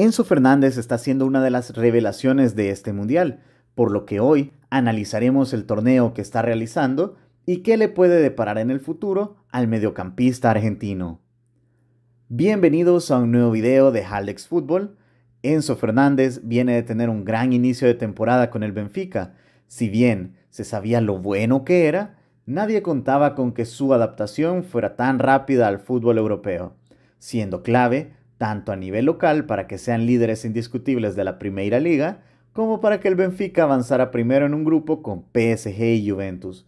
Enzo Fernández está siendo una de las revelaciones de este mundial, por lo que hoy analizaremos el torneo que está realizando y qué le puede deparar en el futuro al mediocampista argentino. Bienvenidos a un nuevo video de Haldex Fútbol. Enzo Fernández viene de tener un gran inicio de temporada con el Benfica. Si bien se sabía lo bueno que era, nadie contaba con que su adaptación fuera tan rápida al fútbol europeo, siendo clave tanto a nivel local para que sean líderes indiscutibles de la Primera Liga, como para que el Benfica avanzara primero en un grupo con PSG y Juventus.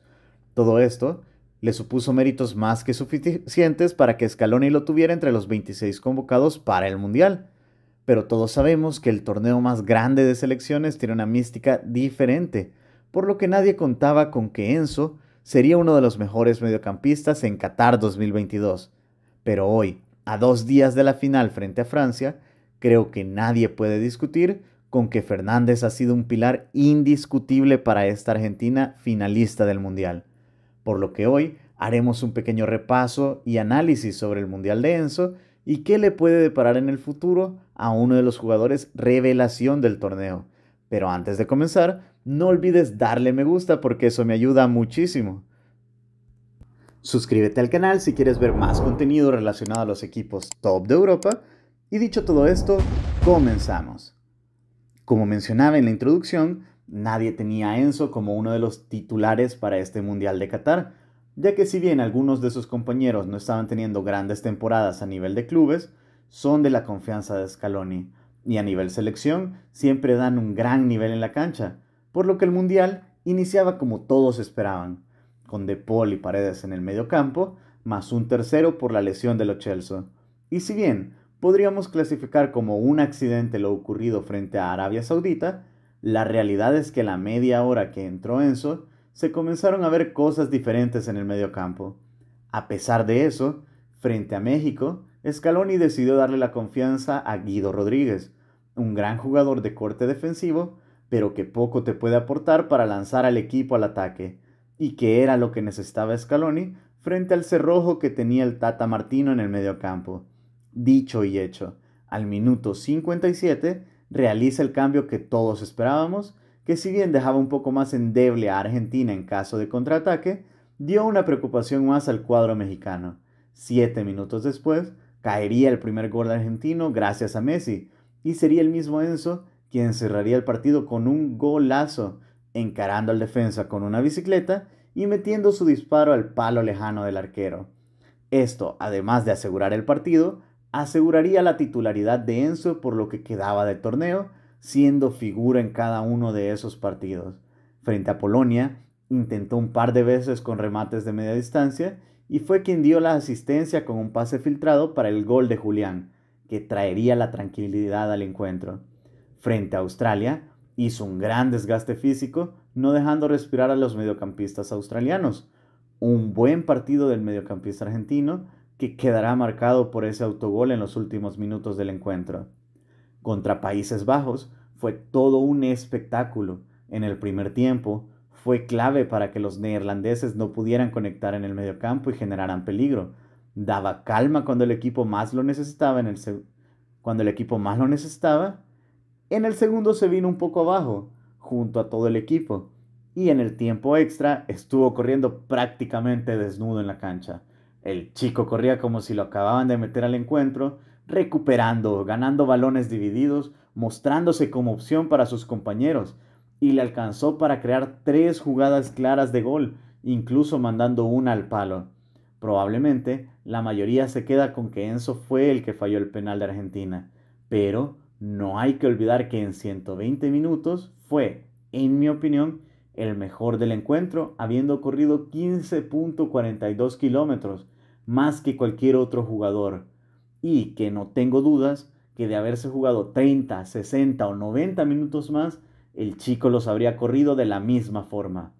Todo esto le supuso méritos más que suficientes para que Scaloni lo tuviera entre los 26 convocados para el Mundial. Pero todos sabemos que el torneo más grande de selecciones tiene una mística diferente, por lo que nadie contaba con que Enzo sería uno de los mejores mediocampistas en Qatar 2022. Pero hoy, a dos días de la final frente a Francia, creo que nadie puede discutir con que Fernández ha sido un pilar indiscutible para esta Argentina finalista del Mundial. Por lo que hoy haremos un pequeño repaso y análisis sobre el Mundial de Enzo y qué le puede deparar en el futuro a uno de los jugadores revelación del torneo. Pero antes de comenzar, no olvides darle me gusta porque eso me ayuda muchísimo. Suscríbete al canal si quieres ver más contenido relacionado a los equipos top de Europa. Y dicho todo esto, comenzamos. Como mencionaba en la introducción, nadie tenía a Enzo como uno de los titulares para este Mundial de Qatar, ya que si bien algunos de sus compañeros no estaban teniendo grandes temporadas a nivel de clubes, son de la confianza de Scaloni y a nivel selección siempre dan un gran nivel en la cancha, por lo que el Mundial iniciaba como todos esperaban, con De Paul y Paredes en el medio campo, más un tercero por la lesión de Lo Celso. Y si bien podríamos clasificar como un accidente lo ocurrido frente a Arabia Saudita, la realidad es que la media hora que entró Enzo, se comenzaron a ver cosas diferentes en el medio campo. A pesar de eso, frente a México, Scaloni decidió darle la confianza a Guido Rodríguez, un gran jugador de corte defensivo, pero que poco te puede aportar para lanzar al equipo al ataque y que era lo que necesitaba Scaloni frente al cerrojo que tenía el Tata Martino en el mediocampo. Dicho y hecho, al minuto 57 realiza el cambio que todos esperábamos, que si bien dejaba un poco más endeble a Argentina en caso de contraataque, dio una preocupación más al cuadro mexicano. Siete minutos después, caería el primer gol argentino gracias a Messi, y sería el mismo Enzo quien cerraría el partido con un golazo encarando al defensa con una bicicleta y metiendo su disparo al palo lejano del arquero. Esto, además de asegurar el partido, aseguraría la titularidad de Enzo por lo que quedaba de torneo, siendo figura en cada uno de esos partidos. Frente a Polonia, intentó un par de veces con remates de media distancia y fue quien dio la asistencia con un pase filtrado para el gol de Julián, que traería la tranquilidad al encuentro. Frente a Australia, hizo un gran desgaste físico, no dejando respirar a los mediocampistas australianos. Un buen partido del mediocampista argentino que quedará marcado por ese autogol en los últimos minutos del encuentro. Contra Países Bajos fue todo un espectáculo. En el primer tiempo fue clave para que los neerlandeses no pudieran conectar en el mediocampo y generaran peligro. Daba calma cuando el equipo más lo necesitaba en el cuando el equipo más lo necesitaba en el segundo se vino un poco abajo, junto a todo el equipo, y en el tiempo extra estuvo corriendo prácticamente desnudo en la cancha. El chico corría como si lo acababan de meter al encuentro, recuperando, ganando balones divididos, mostrándose como opción para sus compañeros, y le alcanzó para crear tres jugadas claras de gol, incluso mandando una al palo. Probablemente la mayoría se queda con que Enzo fue el que falló el penal de Argentina, pero no hay que olvidar que en 120 minutos fue, en mi opinión, el mejor del encuentro, habiendo corrido 15.42 kilómetros, más que cualquier otro jugador. Y que no tengo dudas que de haberse jugado 30, 60 o 90 minutos más, el chico los habría corrido de la misma forma.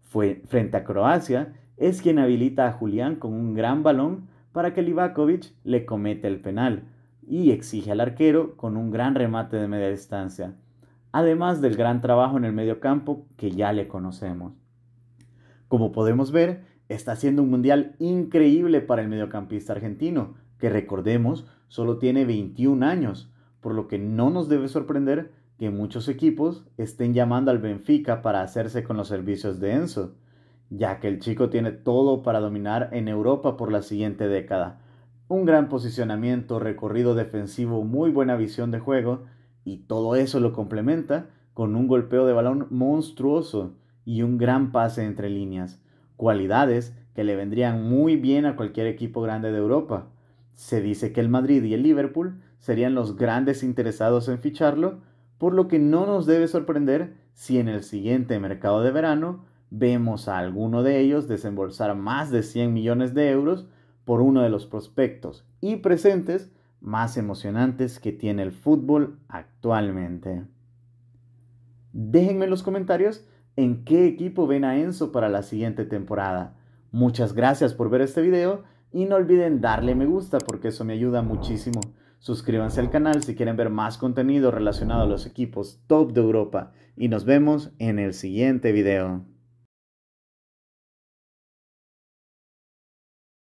Fue frente a Croacia, es quien habilita a Julián con un gran balón para que Livakovic le cometa el penal, y exige al arquero con un gran remate de media distancia, además del gran trabajo en el mediocampo que ya le conocemos. Como podemos ver, está haciendo un mundial increíble para el mediocampista argentino, que recordemos solo tiene 21 años, por lo que no nos debe sorprender que muchos equipos estén llamando al Benfica para hacerse con los servicios de Enzo, ya que el chico tiene todo para dominar en Europa por la siguiente década, un gran posicionamiento, recorrido defensivo, muy buena visión de juego y todo eso lo complementa con un golpeo de balón monstruoso y un gran pase entre líneas, cualidades que le vendrían muy bien a cualquier equipo grande de Europa. Se dice que el Madrid y el Liverpool serían los grandes interesados en ficharlo, por lo que no nos debe sorprender si en el siguiente mercado de verano vemos a alguno de ellos desembolsar más de 100 millones de euros por uno de los prospectos y presentes más emocionantes que tiene el fútbol actualmente. Déjenme en los comentarios en qué equipo ven a Enzo para la siguiente temporada. Muchas gracias por ver este video y no olviden darle me gusta porque eso me ayuda muchísimo. Suscríbanse al canal si quieren ver más contenido relacionado a los equipos top de Europa y nos vemos en el siguiente video.